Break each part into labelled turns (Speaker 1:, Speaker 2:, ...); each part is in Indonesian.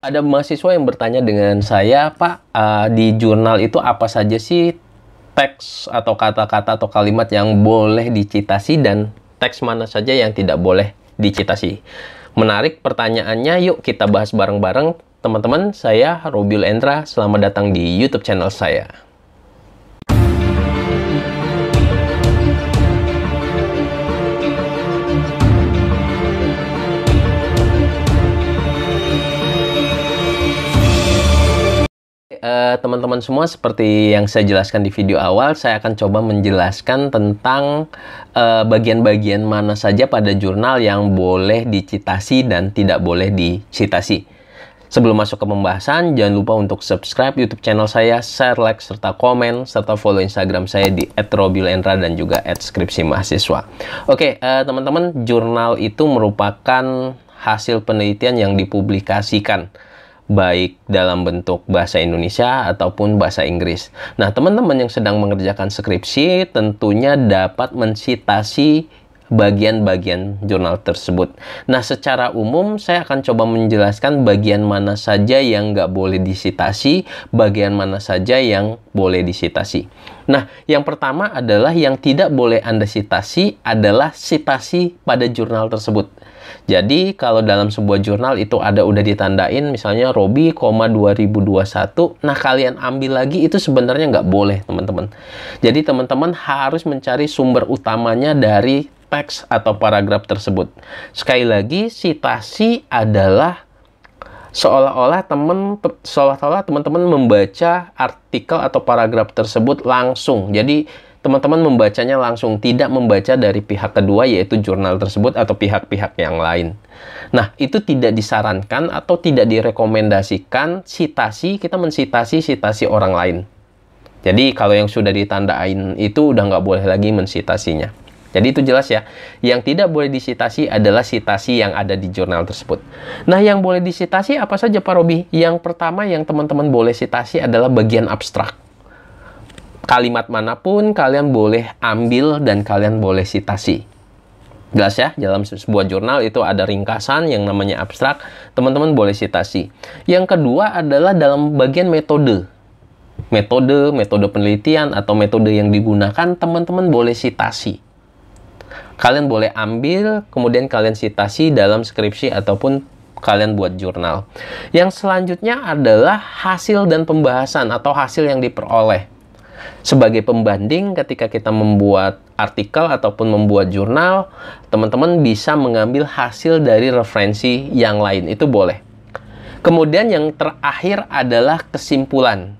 Speaker 1: Ada mahasiswa yang bertanya dengan saya, Pak, uh, di jurnal itu apa saja sih teks atau kata-kata atau kalimat yang boleh dicitasi dan teks mana saja yang tidak boleh dicitasi? Menarik pertanyaannya, yuk kita bahas bareng-bareng. Teman-teman, saya Robil Endra, selamat datang di YouTube channel saya. Eh, teman-teman uh, semua seperti yang saya jelaskan di video awal, saya akan coba menjelaskan tentang eh, bagian-bagian uh, mana saja pada jurnal yang boleh dicitasi dan tidak boleh dicitasi. Sebelum masuk ke pembahasan, jangan lupa untuk subscribe YouTube channel saya, share, like, serta komen, serta follow Instagram saya di @robilendra dan juga mahasiswa. Oke, okay, uh, eh, teman-teman, jurnal itu merupakan hasil penelitian yang dipublikasikan baik dalam bentuk bahasa Indonesia ataupun bahasa Inggris. Nah, teman-teman yang sedang mengerjakan skripsi tentunya dapat mensitasi bagian-bagian jurnal tersebut. Nah, secara umum saya akan coba menjelaskan bagian mana saja yang nggak boleh disitasi, bagian mana saja yang boleh disitasi. Nah, yang pertama adalah yang tidak boleh Anda sitasi adalah sitasi pada jurnal tersebut. Jadi, kalau dalam sebuah jurnal itu ada udah ditandain, misalnya Robi, 2021, nah kalian ambil lagi itu sebenarnya nggak boleh, teman-teman. Jadi, teman-teman harus mencari sumber utamanya dari teks atau paragraf tersebut. Sekali lagi, citasi adalah seolah-olah teman seolah-olah teman-teman membaca artikel atau paragraf tersebut langsung. Jadi teman-teman membacanya langsung, tidak membaca dari pihak kedua yaitu jurnal tersebut atau pihak-pihak yang lain. Nah, itu tidak disarankan atau tidak direkomendasikan citasi, kita mensitasi citasi orang lain. Jadi kalau yang sudah ditandain itu udah nggak boleh lagi mensitasinya. Jadi itu jelas ya. Yang tidak boleh disitasi adalah sitasi yang ada di jurnal tersebut. Nah, yang boleh disitasi apa saja Pak Robi? Yang pertama yang teman-teman boleh sitasi adalah bagian abstrak. Kalimat manapun kalian boleh ambil dan kalian boleh sitasi. Jelas ya, dalam sebuah jurnal itu ada ringkasan yang namanya abstrak, teman-teman boleh sitasi. Yang kedua adalah dalam bagian metode metode, metode penelitian, atau metode yang digunakan, teman-teman boleh sitasi. Kalian boleh ambil, kemudian kalian citasi dalam skripsi ataupun kalian buat jurnal. Yang selanjutnya adalah hasil dan pembahasan atau hasil yang diperoleh. Sebagai pembanding ketika kita membuat artikel ataupun membuat jurnal, teman-teman bisa mengambil hasil dari referensi yang lain. Itu boleh. Kemudian yang terakhir adalah kesimpulan.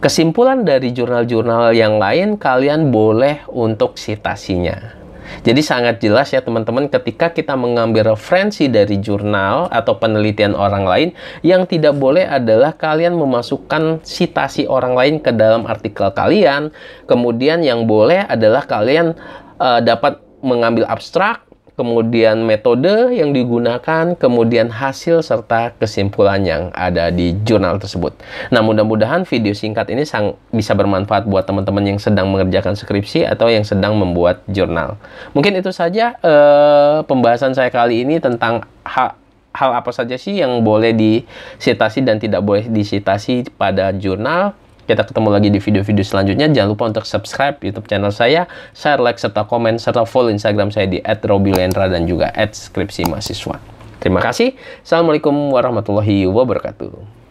Speaker 1: Kesimpulan dari jurnal-jurnal yang lain kalian boleh untuk citasinya jadi sangat jelas ya teman-teman ketika kita mengambil referensi dari jurnal atau penelitian orang lain yang tidak boleh adalah kalian memasukkan citasi orang lain ke dalam artikel kalian. Kemudian yang boleh adalah kalian uh, dapat mengambil abstrak kemudian metode yang digunakan, kemudian hasil serta kesimpulan yang ada di jurnal tersebut. Nah, mudah-mudahan video singkat ini sang bisa bermanfaat buat teman-teman yang sedang mengerjakan skripsi atau yang sedang membuat jurnal. Mungkin itu saja eh, pembahasan saya kali ini tentang hak hal apa saja sih yang boleh disitasi dan tidak boleh disitasi pada jurnal kita ketemu lagi di video-video selanjutnya. Jangan lupa untuk subscribe YouTube channel saya, share, like, serta komen, serta follow Instagram saya di @robilendra dan juga @skripsi mahasiswa. Terima kasih. Assalamualaikum warahmatullahi wabarakatuh.